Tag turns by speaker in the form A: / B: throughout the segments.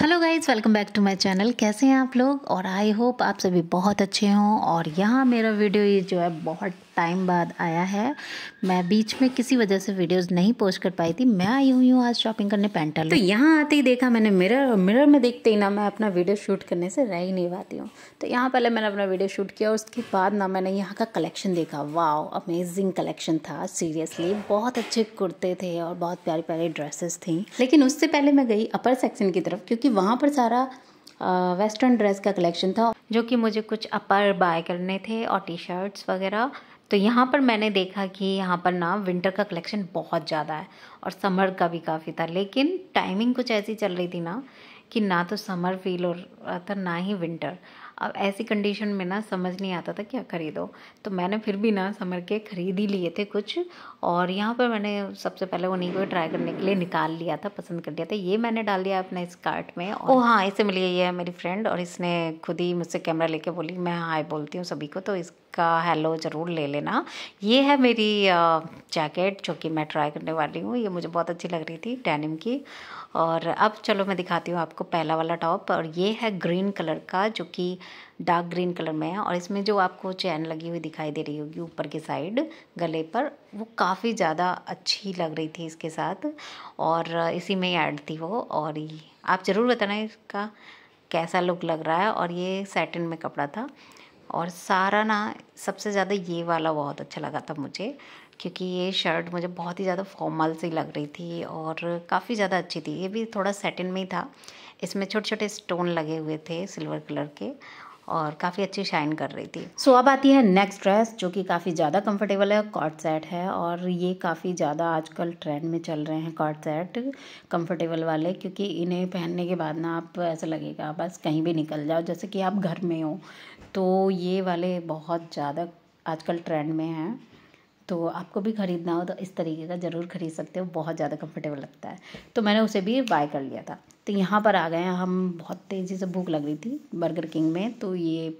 A: hello guys welcome back to my channel कैसे हैं आप लोग और आई होप आप सभी बहुत अच्छे हों और यहाँ मेरा वीडियो ये जो है बहुत टाइम बाद आया है मैं बीच में किसी वजह से वीडियोस नहीं पोस्ट कर पाई थी मैं आई हुई हूँ आज शॉपिंग करने पैंटल तो यहाँ आते ही देखा मैंने मिरर मिरर में देखते ही ना मैं अपना वीडियो शूट करने से रह ही नहीं पाती हूँ तो यहाँ पहले मैंने अपना वीडियो शूट किया उसके बाद ना मैंने यहाँ का कलेक्शन देखा वाओ अमेजिंग कलेक्शन था सीरियसली बहुत अच्छे कुर्ते थे और बहुत प्यारी प्यारी ड्रेसेस थी लेकिन उससे पहले मैं गई अपर सेक्शन की तरफ क्योंकि वहाँ पर सारा वेस्टर्न ड्रेस का कलेक्शन था जो कि मुझे कुछ अपर बाय करने थे और टी शर्ट्स वगैरह तो यहाँ पर मैंने देखा कि यहाँ पर ना विंटर का कलेक्शन बहुत ज़्यादा है और समर का भी काफ़ी था लेकिन टाइमिंग कुछ ऐसी चल रही थी ना कि ना तो समर फील हो रहा था ना ही विंटर अब ऐसी कंडीशन में ना समझ नहीं आता था क्या ख़रीदो तो मैंने फिर भी ना समर के ख़रीद ही लिए थे कुछ और यहाँ पर मैंने सबसे पहले उन्हीं को ट्राई करने के लिए निकाल लिया था पसंद कर लिया था ये मैंने डाल लिया अपने इस कार्ट में ओ हाँ इसे मिली ये है मेरी फ्रेंड और इसने खुद ही मुझसे कैमरा लेके बोली मैं हाय बोलती हूँ सभी को तो इस का हेलो ज़रूर ले लेना ये है मेरी जैकेट जो कि मैं ट्राई करने वाली हूँ ये मुझे बहुत अच्छी लग रही थी डेनिम की और अब चलो मैं दिखाती हूँ आपको पहला वाला टॉप और ये है ग्रीन कलर का जो कि डार्क ग्रीन कलर में है और इसमें जो आपको चैन लगी हुई दिखाई दे रही होगी ऊपर की साइड गले पर वो काफ़ी ज़्यादा अच्छी लग रही थी इसके साथ और इसी में ऐड थी वो और आप ज़रूर बताना इसका कैसा लुक लग रहा है और ये सेटिन में कपड़ा था और सारा ना सबसे ज़्यादा ये वाला बहुत अच्छा लगा था मुझे क्योंकि ये शर्ट मुझे बहुत ही ज़्यादा फॉर्मल सी लग रही थी और काफ़ी ज़्यादा अच्छी थी ये भी थोड़ा सेटिन में ही था इसमें छोटे छोटे स्टोन लगे हुए थे सिल्वर कलर के और काफ़ी अच्छी शाइन कर रही थी सो so, अब आती है नेक्स्ट ड्रेस जो कि काफ़ी ज़्यादा कंफर्टेबल है कॉट सेट है और ये काफ़ी ज़्यादा आजकल ट्रेंड में चल रहे हैं कॉट सेट कंफर्टेबल वाले क्योंकि इन्हें पहनने के बाद ना आप ऐसा लगेगा बस कहीं भी निकल जाओ जैसे कि आप घर में हो तो ये वाले बहुत ज़्यादा आजकल ट्रेंड में हैं तो आपको भी ख़रीदना हो तो इस तरीके का ज़रूर ख़रीद सकते हो बहुत ज़्यादा कंफर्टेबल लगता है तो मैंने उसे भी बाय कर लिया था तो यहाँ पर आ गए हम बहुत तेज़ी से भूख लग रही थी बर्गर किंग में तो ये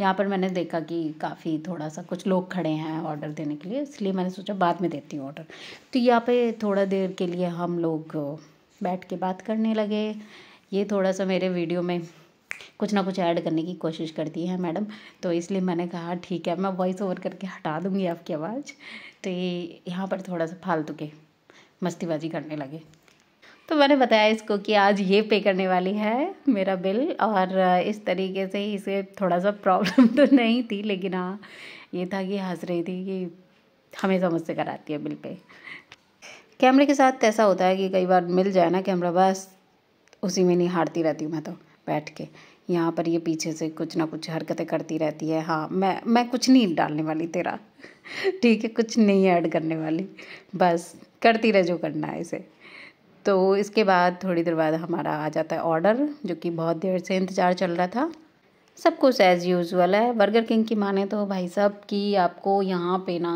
A: यहाँ पर मैंने देखा कि काफ़ी थोड़ा सा कुछ लोग खड़े हैं ऑर्डर देने के लिए इसलिए मैंने सोचा बाद में देती हूँ ऑर्डर तो यहाँ पे थोड़ा देर के लिए हम लोग बैठ के बात करने लगे ये थोड़ा सा मेरे वीडियो में कुछ ना कुछ ऐड करने की कोशिश करती है मैडम तो इसलिए मैंने कहा ठीक है मैं वॉइस ओवर करके हटा दूँगी आपकी आवाज़ तो ये यहाँ पर थोड़ा सा फालतू के मस्तीबाजी करने लगे तो मैंने बताया इसको कि आज ये पे करने वाली है मेरा बिल और इस तरीके से ही इसे थोड़ा सा प्रॉब्लम तो नहीं थी लेकिन हाँ ये था कि हंस रही थी कि हमेशा मुझसे कराती है बिल पे कैमरे के साथ ऐसा होता है कि कई बार मिल जाए ना कैमरा बस उसी में नहीं हारती रहती हूँ मैं तो बैठ के यहाँ पर ये पीछे से कुछ ना कुछ हरकतें करती रहती है हाँ मैं मैं कुछ नहीं डालने वाली तेरा ठीक है कुछ नहीं ऐड करने वाली बस करती रह जो करना है इसे तो इसके बाद थोड़ी देर बाद हमारा आ जाता है ऑर्डर जो कि बहुत देर से इंतज़ार चल रहा था सब कुछ एज़ यूज़ुअल है बर्गर किंग की माने तो भाई साहब कि आपको यहाँ पे ना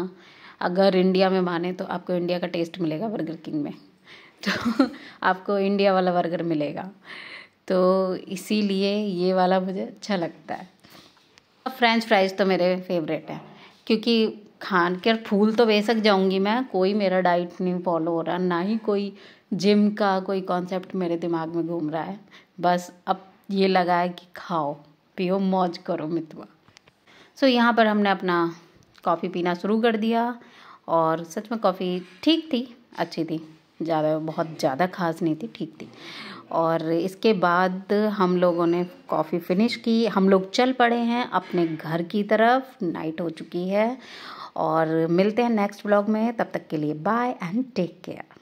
A: अगर इंडिया में माने तो आपको इंडिया का टेस्ट मिलेगा बर्गर किंग में तो आपको इंडिया वाला बर्गर मिलेगा तो इसीलिए ये वाला मुझे अच्छा लगता है फ्रेंच फ्राइज़ तो मेरे फेवरेट हैं क्योंकि खान के फूल तो बेसक जाऊंगी मैं कोई मेरा डाइट नहीं फॉलो हो रहा ना ही कोई जिम का कोई कॉन्सेप्ट मेरे दिमाग में घूम रहा है बस अब ये लगा है कि खाओ पियो मौज करो मितवा सो so, यहाँ पर हमने अपना कॉफ़ी पीना शुरू कर दिया और सच में कॉफ़ी ठीक थी अच्छी थी ज़्यादा बहुत ज़्यादा ख़ास नहीं थी ठीक थी और इसके बाद हम लोगों ने कॉफ़ी फिनिश की हम लोग चल पड़े हैं अपने घर की तरफ नाइट हो चुकी है और मिलते हैं नेक्स्ट ब्लॉग में तब तक के लिए बाय एंड टेक केयर